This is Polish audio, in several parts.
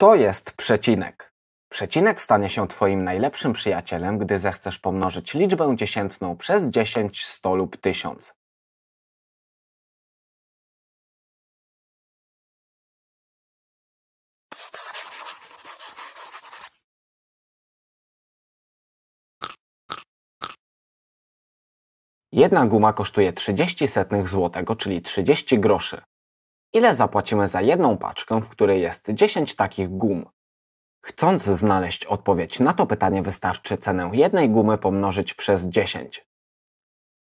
To jest przecinek. Przecinek stanie się Twoim najlepszym przyjacielem, gdy zechcesz pomnożyć liczbę dziesiętną przez 10, 100 lub 1000. Jedna guma kosztuje 30 setnych złotego, czyli 30 groszy. Ile zapłacimy za jedną paczkę, w której jest 10 takich gum? Chcąc znaleźć odpowiedź na to pytanie, wystarczy cenę jednej gumy pomnożyć przez 10.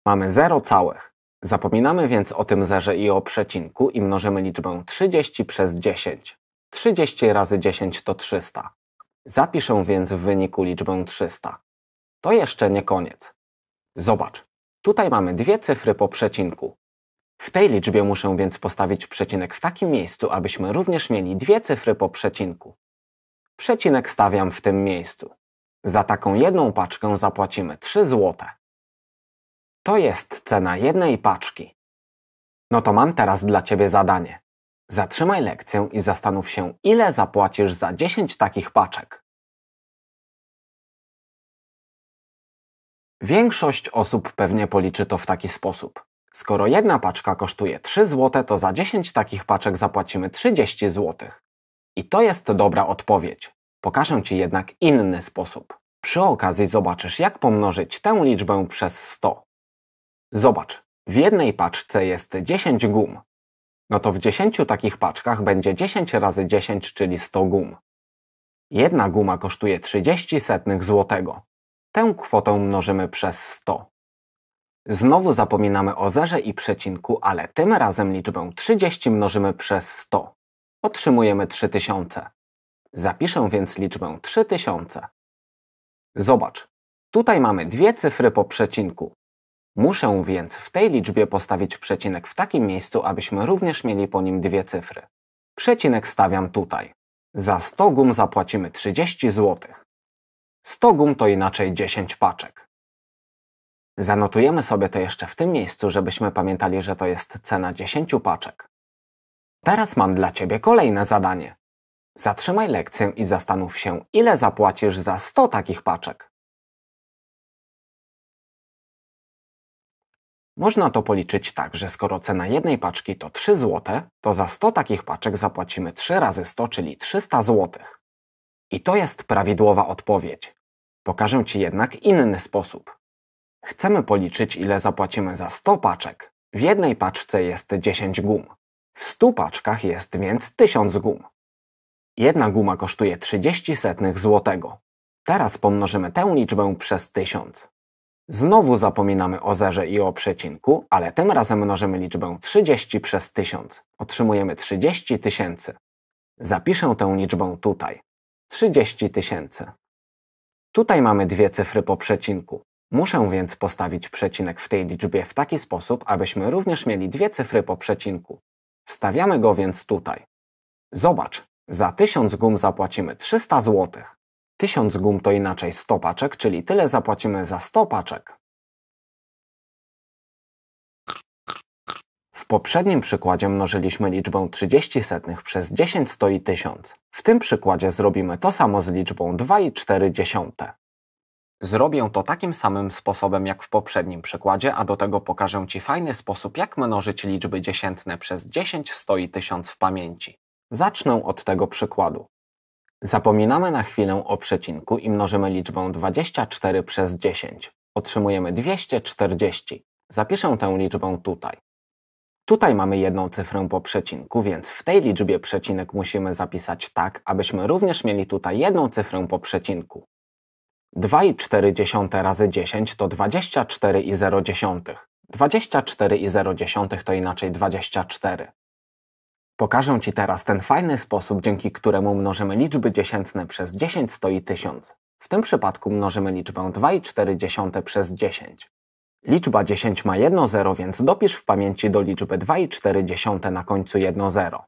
Mamy 0 całych. Zapominamy więc o tym zerze i o przecinku i mnożymy liczbę 30 przez 10. 30 razy 10 to 300. Zapiszę więc w wyniku liczbę 300. To jeszcze nie koniec. Zobacz, tutaj mamy dwie cyfry po przecinku. W tej liczbie muszę więc postawić przecinek w takim miejscu, abyśmy również mieli dwie cyfry po przecinku. Przecinek stawiam w tym miejscu. Za taką jedną paczkę zapłacimy 3 zł. To jest cena jednej paczki. No to mam teraz dla Ciebie zadanie. Zatrzymaj lekcję i zastanów się, ile zapłacisz za 10 takich paczek. Większość osób pewnie policzy to w taki sposób. Skoro jedna paczka kosztuje 3 zł, to za 10 takich paczek zapłacimy 30 zł. I to jest dobra odpowiedź. Pokażę Ci jednak inny sposób. Przy okazji zobaczysz, jak pomnożyć tę liczbę przez 100. Zobacz, w jednej paczce jest 10 gum. No to w 10 takich paczkach będzie 10 razy 10, czyli 100 gum. Jedna guma kosztuje 30 setnych złotego. Tę kwotę mnożymy przez 100. Znowu zapominamy o zerze i przecinku, ale tym razem liczbę 30 mnożymy przez 100. Otrzymujemy 3000. Zapiszę więc liczbę 3000. Zobacz, tutaj mamy dwie cyfry po przecinku. Muszę więc w tej liczbie postawić przecinek w takim miejscu, abyśmy również mieli po nim dwie cyfry. Przecinek stawiam tutaj. Za 100 gum zapłacimy 30 zł. 100 gum to inaczej 10 paczek. Zanotujemy sobie to jeszcze w tym miejscu, żebyśmy pamiętali, że to jest cena 10 paczek. Teraz mam dla Ciebie kolejne zadanie. Zatrzymaj lekcję i zastanów się, ile zapłacisz za 100 takich paczek. Można to policzyć tak, że skoro cena jednej paczki to 3 zł, to za 100 takich paczek zapłacimy 3 razy 100, czyli 300 zł. I to jest prawidłowa odpowiedź. Pokażę Ci jednak inny sposób. Chcemy policzyć, ile zapłacimy za 100 paczek. W jednej paczce jest 10 gum. W 100 paczkach jest więc 1000 gum. Jedna guma kosztuje 30 setnych złotego. Teraz pomnożymy tę liczbę przez 1000. Znowu zapominamy o zerze i o przecinku, ale tym razem mnożymy liczbę 30 przez 1000. Otrzymujemy 30 tysięcy. Zapiszę tę liczbę tutaj. 30 tysięcy. Tutaj mamy dwie cyfry po przecinku. Muszę więc postawić przecinek w tej liczbie w taki sposób, abyśmy również mieli dwie cyfry po przecinku. Wstawiamy go więc tutaj. Zobacz, za 1000 gum zapłacimy 300 zł. 1000 gum to inaczej 100 paczek, czyli tyle zapłacimy za 100 paczek. W poprzednim przykładzie mnożyliśmy liczbę 30 setnych przez 10, stoi i 1000. W tym przykładzie zrobimy to samo z liczbą 2 i 4 dziesiąte. Zrobię to takim samym sposobem jak w poprzednim przykładzie, a do tego pokażę Ci fajny sposób, jak mnożyć liczby dziesiętne przez 10, 100 i 1000 w pamięci. Zacznę od tego przykładu. Zapominamy na chwilę o przecinku i mnożymy liczbę 24 przez 10. Otrzymujemy 240. Zapiszę tę liczbę tutaj. Tutaj mamy jedną cyfrę po przecinku, więc w tej liczbie przecinek musimy zapisać tak, abyśmy również mieli tutaj jedną cyfrę po przecinku. 2,4 razy 10 to 24,0. 24,0 to inaczej 24. Pokażę Ci teraz ten fajny sposób, dzięki któremu mnożymy liczby dziesiętne przez 10 stoi 1000. W tym przypadku mnożymy liczbę 2,4 przez 10. Liczba 10 ma jedno zero, więc dopisz w pamięci do liczby 2,4 na końcu jedno zero.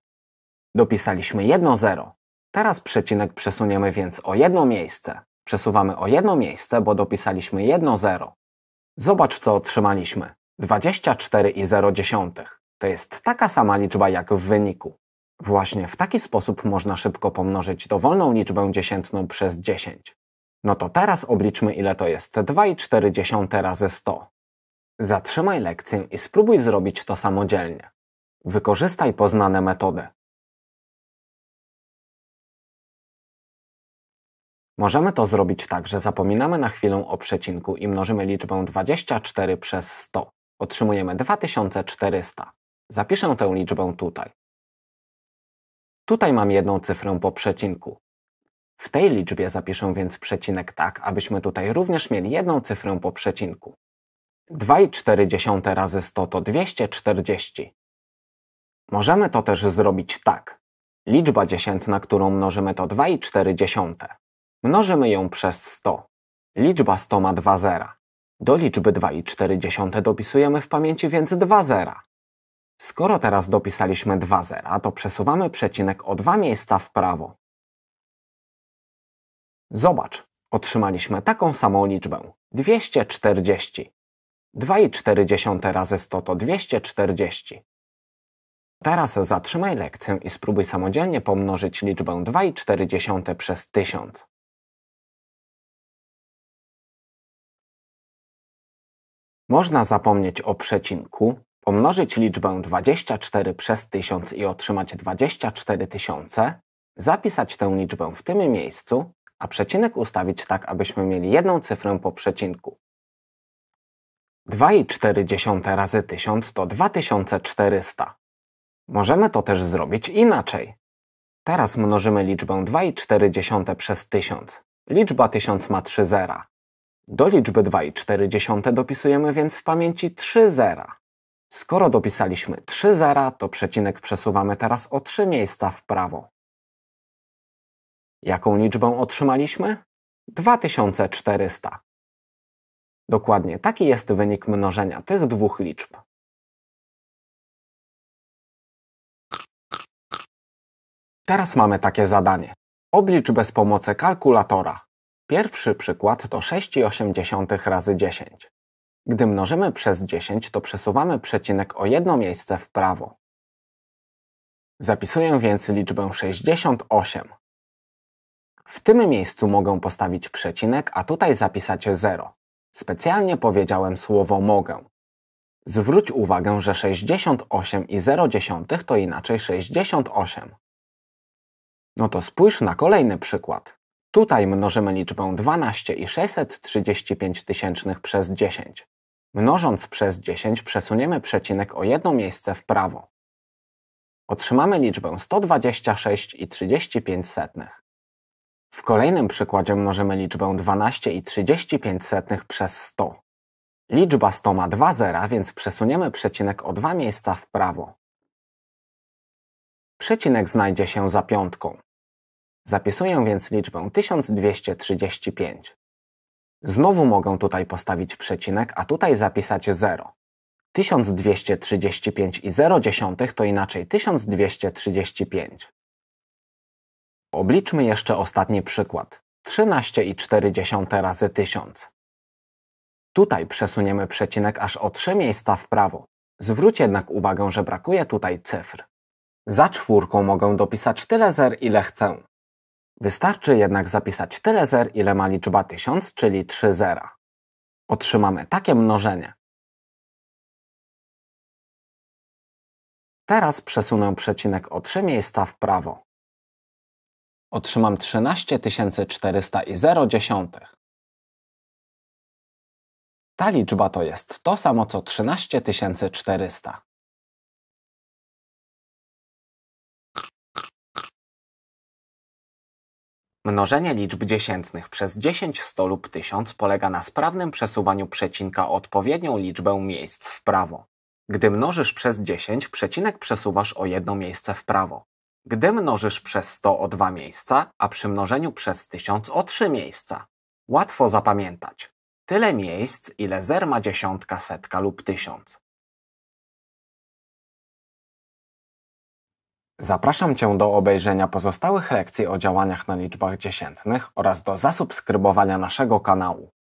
Dopisaliśmy jedno zero. Teraz przecinek przesuniemy więc o jedno miejsce. Przesuwamy o jedno miejsce, bo dopisaliśmy jedno zero. Zobacz, co otrzymaliśmy. 24,0. To jest taka sama liczba jak w wyniku. Właśnie w taki sposób można szybko pomnożyć dowolną liczbę dziesiętną przez 10. No to teraz obliczmy, ile to jest 2,4 razy 100. Zatrzymaj lekcję i spróbuj zrobić to samodzielnie. Wykorzystaj poznane metody. Możemy to zrobić tak, że zapominamy na chwilę o przecinku i mnożymy liczbę 24 przez 100. Otrzymujemy 2400. Zapiszę tę liczbę tutaj. Tutaj mam jedną cyfrę po przecinku. W tej liczbie zapiszę więc przecinek tak, abyśmy tutaj również mieli jedną cyfrę po przecinku. 2,4 razy 100 to 240. Możemy to też zrobić tak. Liczba dziesiętna, którą mnożymy to 2,4. Mnożymy ją przez 100. Liczba 100 ma dwa zera. Do liczby 2,4 dopisujemy w pamięci więc dwa zera. Skoro teraz dopisaliśmy dwa zera, to przesuwamy przecinek o dwa miejsca w prawo. Zobacz, otrzymaliśmy taką samą liczbę 240. 2,4 razy 100 to 240. Teraz zatrzymaj lekcję i spróbuj samodzielnie pomnożyć liczbę 2,4 przez 1000. Można zapomnieć o przecinku, pomnożyć liczbę 24 przez 1000 i otrzymać 24 tysiące, zapisać tę liczbę w tym miejscu, a przecinek ustawić tak, abyśmy mieli jedną cyfrę po przecinku. 2,4 razy 1000 to 2400. Możemy to też zrobić inaczej. Teraz mnożymy liczbę 2,4 przez 1000. Liczba 1000 ma 3 zera. Do liczby 2,4 dopisujemy więc w pamięci 3 zera. Skoro dopisaliśmy 3 zera, to przecinek przesuwamy teraz o 3 miejsca w prawo. Jaką liczbę otrzymaliśmy? 2400. Dokładnie taki jest wynik mnożenia tych dwóch liczb. Teraz mamy takie zadanie. Oblicz bez pomocy kalkulatora. Pierwszy przykład to 6,8 razy 10. Gdy mnożymy przez 10, to przesuwamy przecinek o jedno miejsce w prawo. Zapisuję więc liczbę 68. W tym miejscu mogę postawić przecinek, a tutaj zapisać 0. Specjalnie powiedziałem słowo mogę. Zwróć uwagę, że 68 i 0,1 to inaczej 68. No to spójrz na kolejny przykład. Tutaj mnożymy liczbę 12 i 635 tysięcznych przez 10. Mnożąc przez 10 przesuniemy przecinek o jedno miejsce w prawo. Otrzymamy liczbę 126 i 35 setnych. W kolejnym przykładzie mnożymy liczbę 12 i 35 setnych przez 100. Liczba 100 ma 2 zera, więc przesuniemy przecinek o dwa miejsca w prawo. Przecinek znajdzie się za piątką. Zapisuję więc liczbę 1235. Znowu mogę tutaj postawić przecinek, a tutaj zapisać 0. 1235 i 0 dziesiątych to inaczej 1235. Obliczmy jeszcze ostatni przykład. 13,4 razy 1000. Tutaj przesuniemy przecinek aż o 3 miejsca w prawo. Zwróć jednak uwagę, że brakuje tutaj cyfr. Za czwórką mogę dopisać tyle zer, ile chcę. Wystarczy jednak zapisać tyle zer, ile ma liczba 1000, czyli 3 zera. Otrzymamy takie mnożenie. Teraz przesunę przecinek o 3 miejsca w prawo. Otrzymam 13 i 0 Ta liczba to jest to samo co 13400. Mnożenie liczb dziesiętnych przez 10, 100 lub 1000 polega na sprawnym przesuwaniu przecinka o odpowiednią liczbę miejsc w prawo. Gdy mnożysz przez 10, przecinek przesuwasz o jedno miejsce w prawo. Gdy mnożysz przez 100 o dwa miejsca, a przy mnożeniu przez 1000 o trzy miejsca. Łatwo zapamiętać. Tyle miejsc, ile zer ma dziesiątka, setka lub tysiąc. Zapraszam Cię do obejrzenia pozostałych lekcji o działaniach na liczbach dziesiętnych oraz do zasubskrybowania naszego kanału.